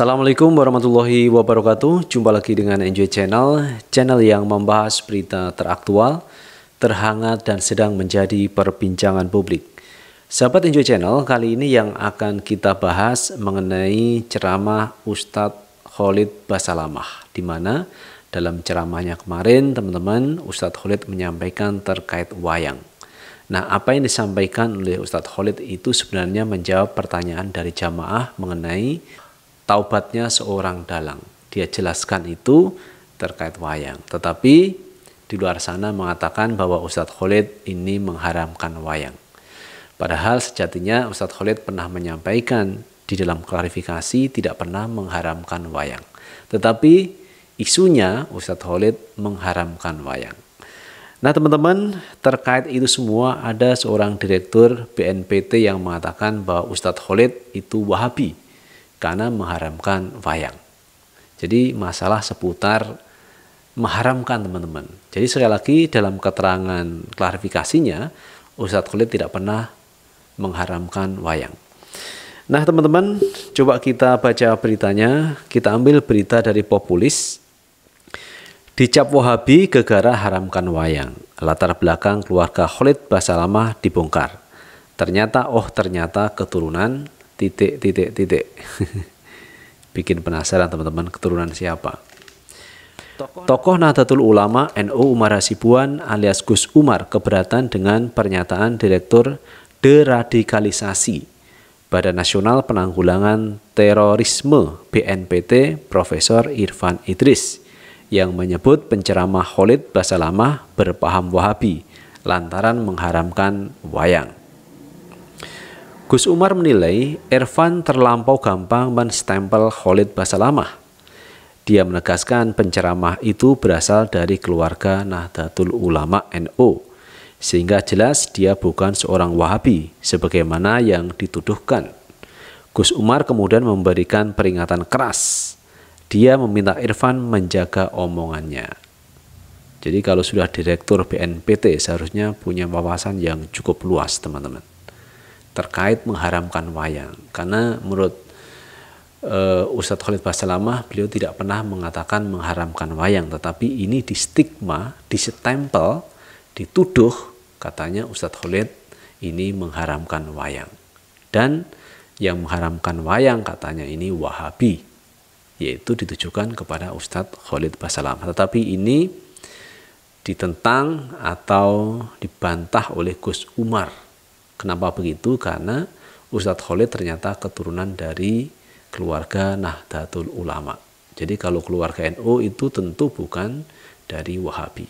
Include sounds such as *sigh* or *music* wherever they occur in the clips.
Assalamualaikum warahmatullahi wabarakatuh. Jumpa lagi dengan Enjoy Channel, channel yang membahas berita teraktual, terhangat dan sedang menjadi perbincangan publik. Sahabat Enjoy Channel, kali ini yang akan kita bahas mengenai ceramah Ustadz Khalid Basalamah, di mana dalam ceramahnya kemarin teman-teman Ustadz Khalid menyampaikan terkait wayang. Nah, apa yang disampaikan oleh Ustadz Khalid itu sebenarnya menjawab pertanyaan dari jamaah mengenai taubatnya seorang dalang. Dia jelaskan itu terkait wayang. Tetapi di luar sana mengatakan bahwa Ustadz Khalid ini mengharamkan wayang. Padahal sejatinya Ustadz Khalid pernah menyampaikan di dalam klarifikasi tidak pernah mengharamkan wayang. Tetapi isunya Ustadz Khalid mengharamkan wayang. Nah teman-teman terkait itu semua ada seorang direktur BNPT yang mengatakan bahwa Ustadz Khalid itu wahabi karena mengharamkan wayang. Jadi masalah seputar mengharamkan teman-teman. Jadi sekali lagi dalam keterangan klarifikasinya, Ustadz Khalid tidak pernah mengharamkan wayang. Nah teman-teman, coba kita baca beritanya. Kita ambil berita dari Populis. Dicap Wahabi gegara haramkan wayang. Latar belakang keluarga Khalid Basalamah dibongkar. Ternyata, oh ternyata keturunan titik titik titik *laughs* bikin penasaran teman-teman keturunan siapa Tokoh Nahdlatul Ulama NU Umar Hasibuan alias Gus Umar keberatan dengan pernyataan Direktur Deradikalisasi Badan Nasional Penanggulangan Terorisme BNPT Profesor Irfan Idris yang menyebut penceramah Khalid Basalamah berpaham Wahabi lantaran mengharamkan wayang. Gus Umar menilai Ervan terlampau gampang menstempel Khalid Basalamah. Dia menegaskan penceramah itu berasal dari keluarga Nahdlatul Ulama NU, NO, sehingga jelas dia bukan seorang Wahabi sebagaimana yang dituduhkan. Gus Umar kemudian memberikan peringatan keras. Dia meminta Irfan menjaga omongannya. Jadi kalau sudah direktur BNPT seharusnya punya wawasan yang cukup luas teman-teman terkait mengharamkan wayang karena menurut uh, Ustadz Khalid Basalamah beliau tidak pernah mengatakan mengharamkan wayang tetapi ini di stigma disetempel dituduh katanya Ustadz Khalid ini mengharamkan wayang dan yang mengharamkan wayang katanya ini Wahabi yaitu ditujukan kepada Ustadz Khalid Basalamah tetapi ini ditentang atau dibantah oleh Gus Umar Kenapa begitu? Karena Ustadz Khalid ternyata keturunan dari keluarga Nahdlatul Ulama. Jadi kalau keluarga NU NO itu tentu bukan dari Wahabi.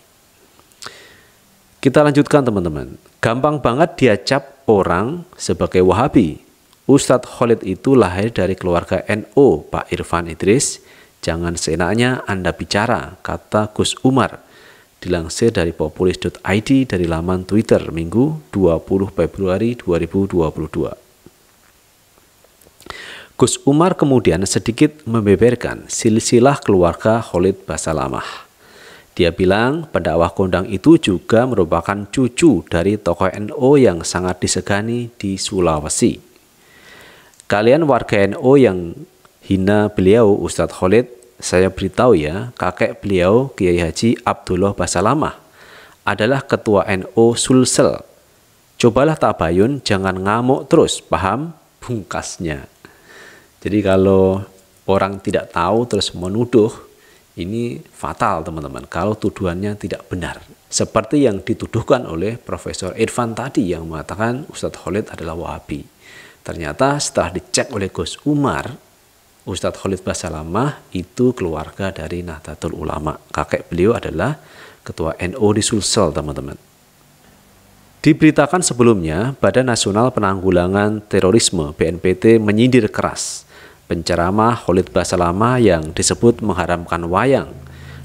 Kita lanjutkan teman-teman. Gampang banget diacap orang sebagai Wahabi. Ustadz Khalid itu lahir dari keluarga NU, NO, Pak Irfan Idris. Jangan seenaknya Anda bicara, kata Gus Umar dilansir dari populis.id dari laman Twitter Minggu 20 Februari 2022. Gus Umar kemudian sedikit membeberkan silsilah keluarga Khalid Basalamah. Dia bilang pendakwah kondang itu juga merupakan cucu dari tokoh NO yang sangat disegani di Sulawesi. Kalian warga NO yang hina beliau Ustadz Khalid saya beritahu ya, kakek beliau Kiai Haji Abdullah Basalamah adalah ketua NO Sulsel. Cobalah tabayun, jangan ngamuk terus, paham? Bungkasnya. Jadi kalau orang tidak tahu terus menuduh, ini fatal teman-teman kalau tuduhannya tidak benar. Seperti yang dituduhkan oleh Profesor Irfan tadi yang mengatakan Ustadz Khalid adalah Wahabi. Ternyata setelah dicek oleh Gus Umar, Ustadz Khalid Basalamah itu keluarga dari Nahdlatul Ulama. Kakek beliau adalah ketua NU di Sulsel, teman-teman. Diberitakan sebelumnya, Badan Nasional Penanggulangan Terorisme BNPT menyindir keras penceramah Khalid Basalamah yang disebut mengharamkan wayang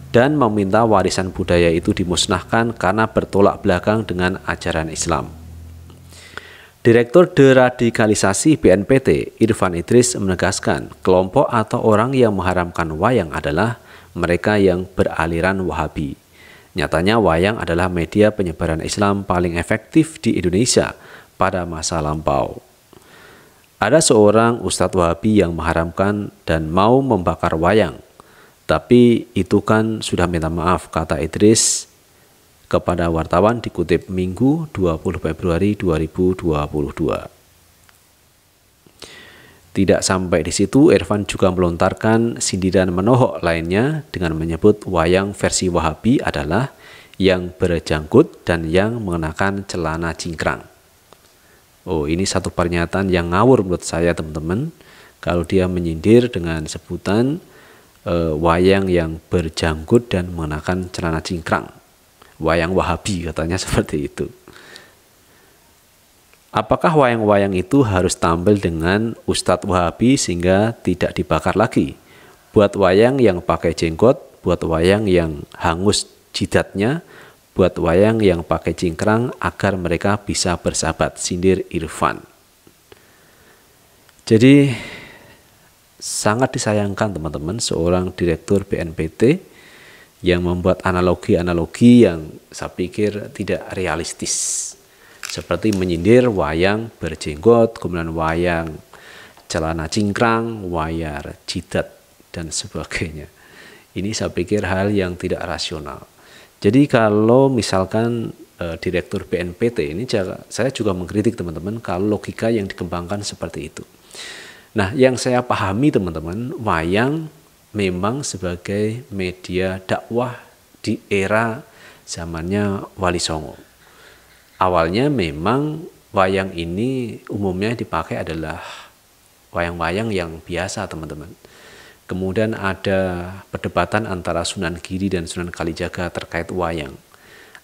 dan meminta warisan budaya itu dimusnahkan karena bertolak belakang dengan ajaran Islam. Direktur Deradikalisasi BNPT, Irfan Idris menegaskan, kelompok atau orang yang mengharamkan wayang adalah mereka yang beraliran Wahabi. Nyatanya wayang adalah media penyebaran Islam paling efektif di Indonesia pada masa lampau. Ada seorang Ustadz Wahabi yang mengharamkan dan mau membakar wayang. Tapi itu kan sudah minta maaf, kata Idris kepada wartawan dikutip Minggu 20 Februari 2022. Tidak sampai di situ, Irfan juga melontarkan sindiran menohok lainnya dengan menyebut wayang versi Wahabi adalah yang berjanggut dan yang mengenakan celana cingkrang. Oh, ini satu pernyataan yang ngawur menurut saya, teman-teman. Kalau dia menyindir dengan sebutan e, wayang yang berjanggut dan mengenakan celana cingkrang wayang Wahabi katanya *laughs* seperti itu. Apakah wayang-wayang itu harus tampil dengan Ustadz Wahabi sehingga tidak dibakar lagi? Buat wayang yang pakai jenggot, buat wayang yang hangus jidatnya, buat wayang yang pakai cingkrang agar mereka bisa bersahabat, sindir Irfan. Jadi sangat disayangkan teman-teman seorang direktur BNPT yang membuat analogi-analogi yang saya pikir tidak realistis. Seperti menyindir wayang berjenggot, kemudian wayang celana cingkrang, wayar jidat, dan sebagainya. Ini saya pikir hal yang tidak rasional. Jadi kalau misalkan e, direktur BNPT ini saya juga mengkritik teman-teman kalau logika yang dikembangkan seperti itu. Nah, yang saya pahami teman-teman, wayang memang sebagai media dakwah di era zamannya Wali Songo. Awalnya memang wayang ini umumnya dipakai adalah wayang-wayang yang biasa teman-teman. Kemudian ada perdebatan antara Sunan Giri dan Sunan Kalijaga terkait wayang.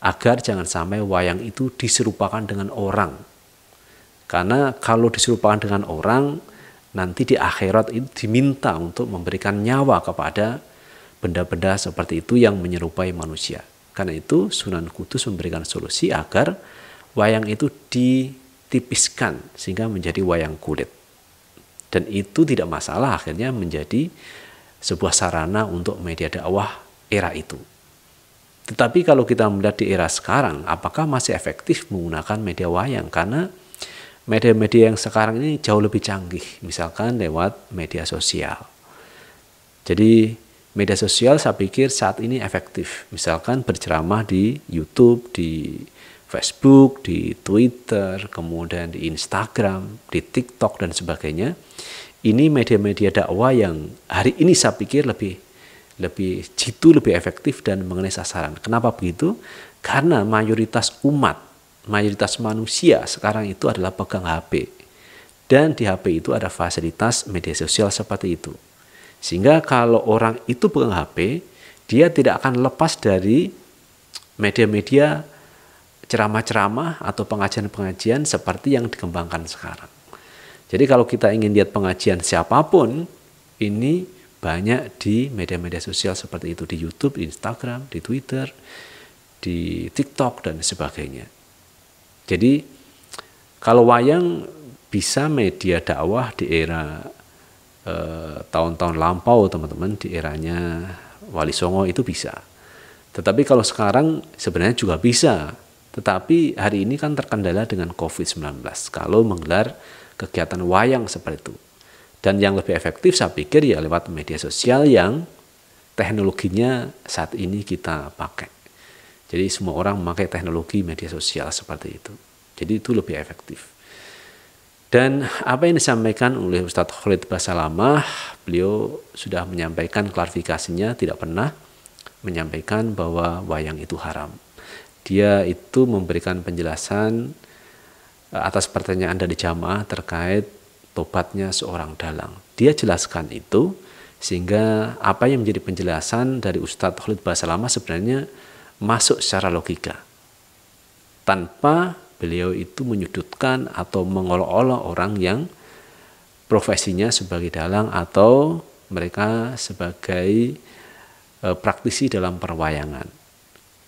Agar jangan sampai wayang itu diserupakan dengan orang. Karena kalau diserupakan dengan orang, nanti di akhirat itu diminta untuk memberikan nyawa kepada benda-benda seperti itu yang menyerupai manusia. Karena itu Sunan Kudus memberikan solusi agar wayang itu ditipiskan sehingga menjadi wayang kulit. Dan itu tidak masalah akhirnya menjadi sebuah sarana untuk media dakwah era itu. Tetapi kalau kita melihat di era sekarang, apakah masih efektif menggunakan media wayang? Karena media-media yang sekarang ini jauh lebih canggih, misalkan lewat media sosial. Jadi media sosial saya pikir saat ini efektif, misalkan berceramah di YouTube, di Facebook, di Twitter, kemudian di Instagram, di TikTok dan sebagainya. Ini media-media dakwah yang hari ini saya pikir lebih lebih jitu, lebih efektif dan mengenai sasaran. Kenapa begitu? Karena mayoritas umat mayoritas manusia sekarang itu adalah pegang HP. Dan di HP itu ada fasilitas media sosial seperti itu. Sehingga kalau orang itu pegang HP, dia tidak akan lepas dari media-media ceramah-ceramah atau pengajian-pengajian seperti yang dikembangkan sekarang. Jadi kalau kita ingin lihat pengajian siapapun, ini banyak di media-media sosial seperti itu di YouTube, di Instagram, di Twitter, di TikTok dan sebagainya. Jadi kalau wayang bisa media dakwah di era tahun eh, tahun-tahun lampau teman-teman di eranya Wali Songo itu bisa. Tetapi kalau sekarang sebenarnya juga bisa. Tetapi hari ini kan terkendala dengan COVID-19 kalau menggelar kegiatan wayang seperti itu. Dan yang lebih efektif saya pikir ya lewat media sosial yang teknologinya saat ini kita pakai. Jadi semua orang memakai teknologi media sosial seperti itu. Jadi itu lebih efektif. Dan apa yang disampaikan oleh Ustadz Khalid Basalamah, beliau sudah menyampaikan klarifikasinya tidak pernah menyampaikan bahwa wayang itu haram. Dia itu memberikan penjelasan e, atas pertanyaan dari jamaah terkait tobatnya seorang dalang. Dia jelaskan itu sehingga apa yang menjadi penjelasan dari Ustadz Khalid Basalamah sebenarnya masuk secara logika tanpa Beliau itu menyudutkan atau mengolok-olok orang yang profesinya sebagai dalang atau mereka sebagai e, praktisi dalam perwayangan.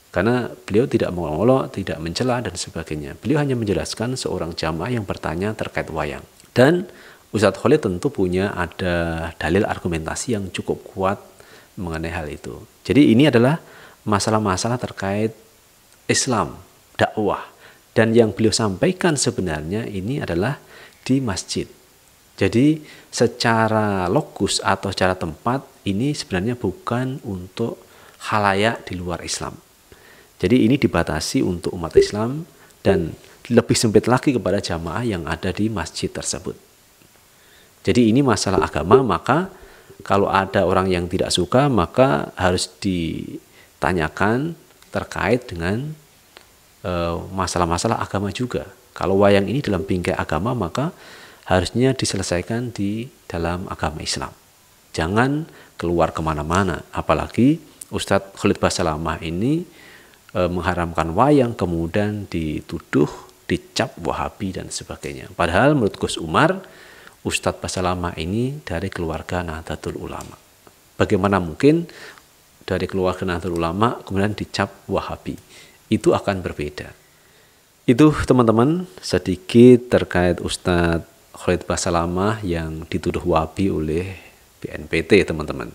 Karena beliau tidak mengolok, tidak mencela dan sebagainya. Beliau hanya menjelaskan seorang jamaah yang bertanya terkait wayang. Dan Ustadz Khalid tentu punya ada dalil argumentasi yang cukup kuat mengenai hal itu. Jadi ini adalah masalah-masalah terkait Islam, dakwah. Dan yang beliau sampaikan sebenarnya ini adalah di masjid. Jadi secara lokus atau secara tempat ini sebenarnya bukan untuk halayak di luar Islam. Jadi ini dibatasi untuk umat Islam dan lebih sempit lagi kepada jamaah yang ada di masjid tersebut. Jadi ini masalah agama, maka kalau ada orang yang tidak suka maka harus ditanyakan terkait dengan Eh, masalah-masalah agama juga. Kalau wayang ini dalam bingkai agama maka harusnya diselesaikan di dalam agama Islam. Jangan keluar kemana-mana, apalagi Ustadz Khalid Basalamah ini e, mengharamkan wayang kemudian dituduh dicap Wahabi dan sebagainya. Padahal menurut Gus Umar, Ustadz Basalamah ini dari keluarga Nahdlatul Ulama. Bagaimana mungkin dari keluarga Nahdlatul Ulama kemudian dicap Wahabi? itu akan berbeda. Itu teman-teman sedikit terkait Ustadz Khalid Basalamah yang dituduh wabi oleh BNPT teman-teman.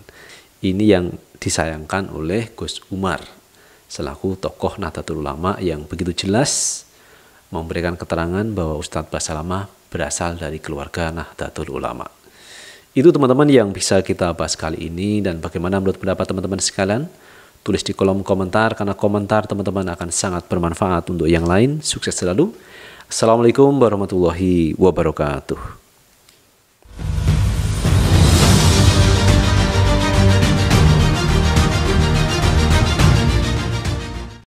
Ini yang disayangkan oleh Gus Umar selaku tokoh Nahdlatul Ulama yang begitu jelas memberikan keterangan bahwa Ustadz Basalamah berasal dari keluarga Nahdlatul Ulama. Itu teman-teman yang bisa kita bahas kali ini dan bagaimana menurut pendapat teman-teman sekalian? Tulis di kolom komentar karena komentar teman-teman akan sangat bermanfaat untuk yang lain. Sukses selalu. Assalamualaikum warahmatullahi wabarakatuh.